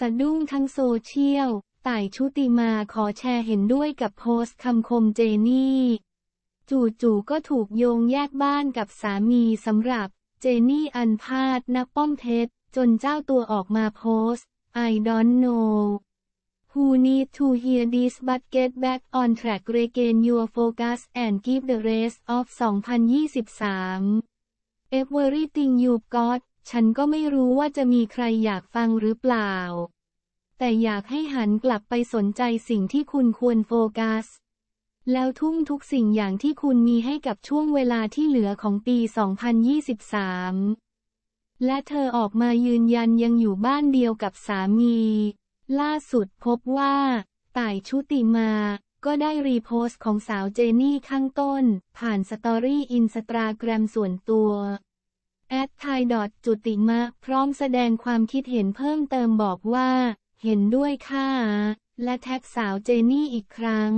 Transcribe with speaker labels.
Speaker 1: สะดุ้งทั้งโซเชียลต่ายชุติมาขอแชร์เห็นด้วยกับโพสต์คำคมเจนี่ จู่ๆก็ถูกโยงแยกบ้านกับสามีสำหรับเจนี่อันพาดนักป้อมเท็จจนเจ้าตัวออกมาโพสต์ I don't know who need to hear this but get back on track regain your focus and keep the rest of 2023 everything you've got ฉันก็ไม่รู้ว่าจะมีใครอยากฟังหรือเปล่า แต่อยากให้หันกลับไปสนใจสิ่งที่คุณควรโฟกัส แล้วทุ่มทุกสิ่งอย่างที่คุณมีให้กับช่วงเวลาที่เหลือของปี 2023 และเธอออกมายืนยันยังอยู่บ้านเดียวกับสามี ล่าสุดพบว่า ต่ายชุติมา ก็ได้รีโพสต์ของสาวเจนี่ข้างต้น ผ่านสตอรี่อินสตาแกรมส่วนตัวแอดไทยดอทจุติมะพร้อมแสดงความคิดเห็นเพิ่มเติมบอกว่า เห็นด้วยค่ะและแท็กสาวเจนี่อีกครั้ง